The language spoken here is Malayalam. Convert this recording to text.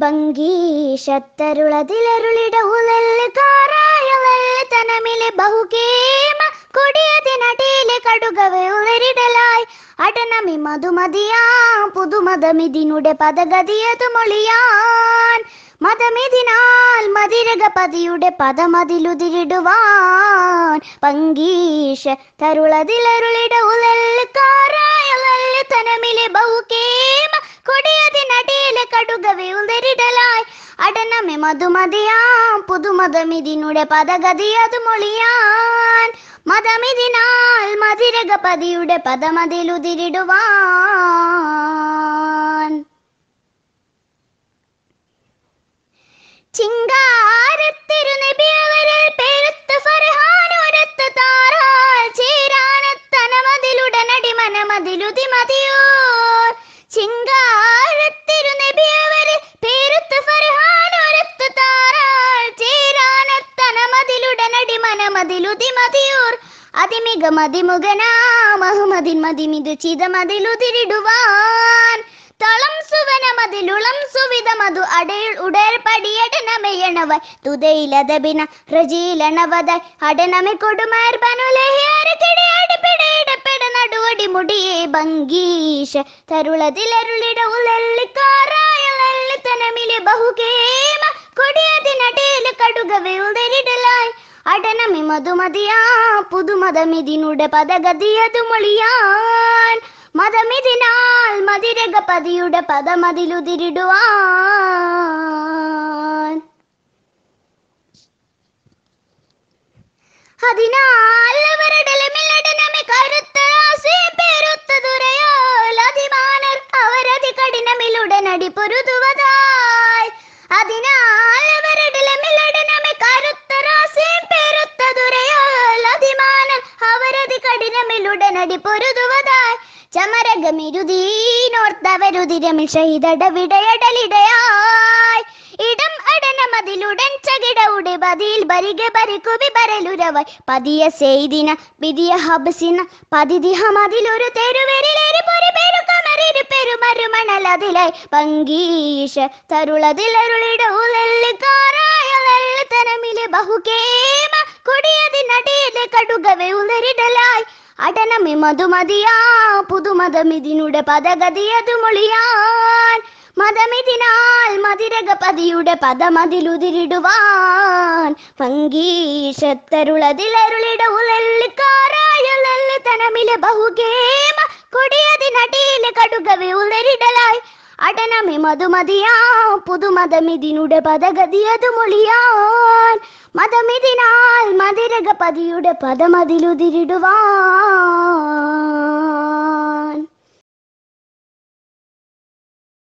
അടനമി മധുമതിയാ പുതുമതമിതിനുടെ പദഗതിയതു മൊളിയാൻ മതമിതിനാൽ മതിരകപതിയുടെ പദമതിലുതിരിടുവാൻ പങ്കീഷ തരുളതിലരുളിട ഉലല്ല് താരായവല്ല് തനമിലെ ബഹുകേമ കൊടിയതിനടിയിലെ കടു അടനമെ മധുമതിയാം പുതുമതമിതിനുടെ അത് മൊളിയാൻ മതമിതിനാൽ മതിരകപതിയുടെ പദമതിലുതിരിടുവാൻ ചിങ്കാരത്തിരുനബിയവരിൽ പേരുത്ത് ഫർഹാനോരത്ത് താറാൽ ചേരാനത്തനമതിലുടനടി മനമതിലുതി ചിങ്കാര അതിമികമതിമുഖനാം അഹുമതിൻ മതിമിത് ചിതമതിലുതിരിടുവാൻ തളം സുവനമതിലുളം സുവിധമതു അടയിൽ ഉടൽപടിയടനമയണവ തുതയിലതബിന ഹ്രജീലണവത അടനമെ കൊടുമാർ പനുലഹിയാരക്കിടെ നടുവടി മുടിയെ ഭംഗീഷ തരുളതിലരുളിട ഉലള്ളിക്കാറായ ലള്ളിത്തനമിലെ ബഹുകേമ കൊടിയതിനടയിൽ കടുകവെ ഉദരിടലായി അടനമി മധുമതിയാ പുതുമതമിതിനുടെ പദഗതിയതു മൊഴിയാൻ മതമിതിനാൽ മതിരകപതിയുടെ പദമതിലുതിരിടുവാൻ അതിനാൽ അവരുടെ കരുത്ത പെരുത്തതുരയോൽ അതിമാനർ അവരതി കഠിനമിലുടനടി പൊരുതുവതായി അതിനാൽ കണ്ണടി പൊരുതുവതായി ചമരകമിരുതീനോർത്തവരുതിരമിൽ ഷെയ്തടവിടയടലിടയായി ഇടം അടനമതിലുടൻ ചകിടയുടെ ബതിയിൽ ബരിക ബരിക്കുവി ബരലുരവ പതിയ ചെയ്തിന വിധിയ ഹബ്സിന പതിദിഹ മതിലൊരു തെരുവരിലേരു പൊരു പേരു കമറിരു പെരുമരുമണലതിലായി പങ്കീഷ തരുളതിലരുളിടൂലല്ലിക്കാരായ ലല്ലിത്തനമിലെ ബഹുകേമ കൊടിയതിനടിയിലെ കടുകവെ ഉലരിടലായി അടനമി മധുമതിയാ പുതുമതമിതിനുടെ പദഗതിയതു മൊളിയാൻ മതമിതിനാൽ മതിരകപതിയുടെ പദമതിലുതിരിടുവാൻ വങ്കീശത്തരുളതിലരുളിട ഉലല്ലിക്കാരായ തനമിലെ ബഹുഗേമ மதமே மதுமதியா புது மதமிதினுட அது மொழியான் மதமிதினால் மதிரக பதியுட பதமதிலுதிரிடுவான்